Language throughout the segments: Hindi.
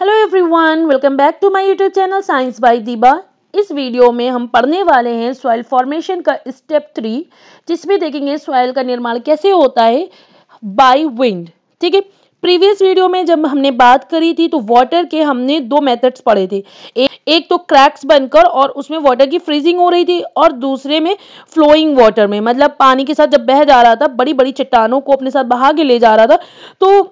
hello everyone welcome back to my YouTube channel science by Deeba इस वीडियो में हम पढ़ने वाले हैं सॉइल फॉर्मेशन का स्टेप थ्री जिसमें देखेंगे सॉइल का निर्माण कैसे होता है बाय विंड ठीक है प्रीवियस वीडियो में जब हमने बात करी थी तो वाटर के हमने दो मेथड्स पढ़े थे एक, एक तो क्रैक्स बनकर और उसमें वाटर की फ्रीजिंग हो रही थी और दूसरे में फ्लोइंग वाटर में मतलब पानी के साथ जब बह जा रहा था बड़ी बड़ी चट्टानों को अपने साथ बहा के ले जा रहा था तो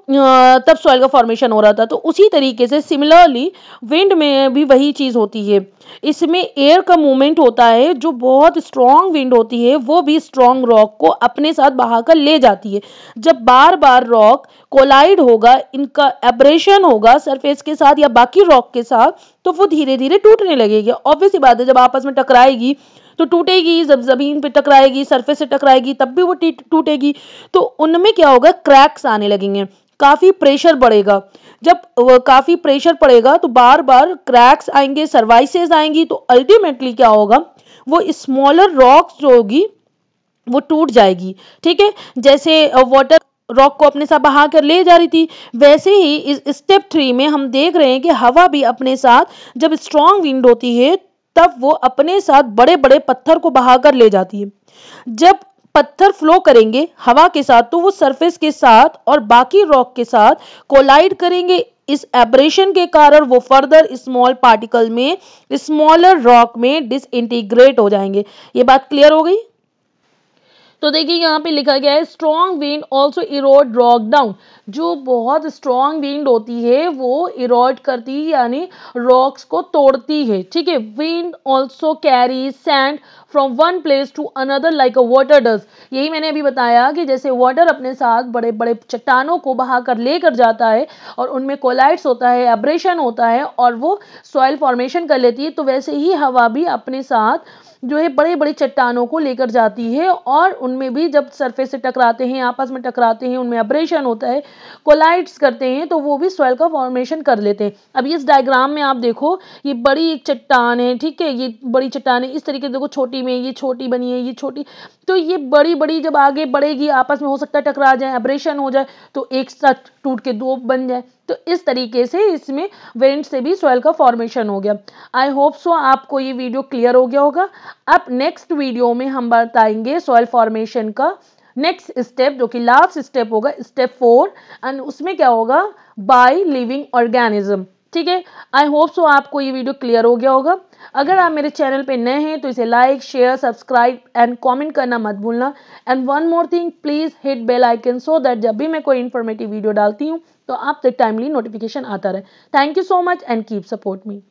तब सॉइल का फॉर्मेशन हो रहा था तो उसी तरीके से सिमिलरली विंड में भी वही चीज़ होती है इसमें एयर का मूवमेंट होता है जो बहुत स्ट्रॉन्ग विंड होती है वो भी स्ट्रॉन्ग रॉक को अपने साथ बहाकर ले जाती है जब बार बार रॉक कोलाइड कोलाइड होगा इनका एब्रेशन होगा सरफेस के साथ या बाकी रॉक के साथ तो वो धीरे धीरे टूटने लगेगी ऑब्वियस बात है जब आपस में टकराएगी तो टूटेगी जब जमीन पे टकराएगी सरफेस से टकराएगी तब भी वो टूटेगी तो उनमें क्या होगा क्रैक्स आने लगेंगे काफी प्रेशर बढ़ेगा जब काफी प्रेशर पड़ेगा तो बार बार क्रैक्स आएंगे सर्वाइसेस आएंगी तो अल्टीमेटली क्या होगा वो स्मॉलर रॉक्स जो होगी वो टूट जाएगी ठीक है जैसे वाटर uh, रॉक को अपने साथ बहा कर ले जा रही थी वैसे ही इस स्टेप थ्री में हम देख रहे हैं कि हवा भी अपने साथ जब स्ट्रांग विंड होती है तब वो अपने साथ बड़े बड़े पत्थर को बहाकर ले जाती है जब पत्थर फ्लो करेंगे हवा के साथ तो वो सरफेस के साथ और बाकी रॉक के साथ कोलाइड करेंगे इस एब्रेशन के कारण वो फर्दर स्मॉल पार्टिकल में स्मॉलर रॉक में डिसइंटीग्रेट हो जाएंगे ये बात क्लियर हो गई तो देखिए यहाँ पे लिखा गया है strong wind also erode rock down जो बहुत स्ट्रॉन्ग विंड होती है वो इरोड करती है यानी रॉक्स को तोड़ती है ठीक है wind also carry sand from one place to another like a water डस यही मैंने अभी बताया कि जैसे वाटर अपने साथ बड़े बड़े चट्टानों को बहाकर लेकर जाता है और उनमें कोलाइट्स होता है एब्रेशन होता है और वो सॉइल फॉर्मेशन कर लेती है तो वैसे ही हवा भी अपने साथ जो है बड़े बड़े चट्टानों को लेकर जाती है और उनमें भी जब सरफेस से टकराते हैं आपस में टकराते हैं उनमें अब्रेशन होता है कोलाइड्स करते हैं तो वो भी सॉइल का फॉर्मेशन कर लेते हैं अब इस डायग्राम में आप देखो ये बड़ी एक चट्टान है ठीक है ये बड़ी चट्टान है इस तरीके से देखो छोटी में ये छोटी बनी है ये छोटी तो ये बड़ी बड़ी जब आगे बढ़ेगी आपस में हो सकता है टकरा जाए अब्रेशन हो जाए तो एक साथ टूट के दो बन जाए तो इस तरीके से इसमें वेंट से भी सॉइल का फॉर्मेशन हो गया आई होप सो आपको ये वीडियो क्लियर हो गया होगा अब नेक्स्ट वीडियो में हम बताएंगे सॉइल फॉर्मेशन ट्रांसफॉर्मेशन का नेक्स्ट स्टेप जो कि लास्ट स्टेप होगा स्टेप फोर एंड उसमें क्या होगा बाय लिविंग ऑर्गेनिज्म ठीक है आई होप सो आपको ये वीडियो क्लियर हो गया होगा अगर आप मेरे चैनल पे नए हैं तो इसे like share subscribe and comment करना मत भूलना and one more thing please hit bell icon so that जब भी मैं कोई इन्फॉर्मेटिव वीडियो डालती हूँ तो आप तक टाइमली नोटिफिकेशन आता रहे thank you so much and keep support me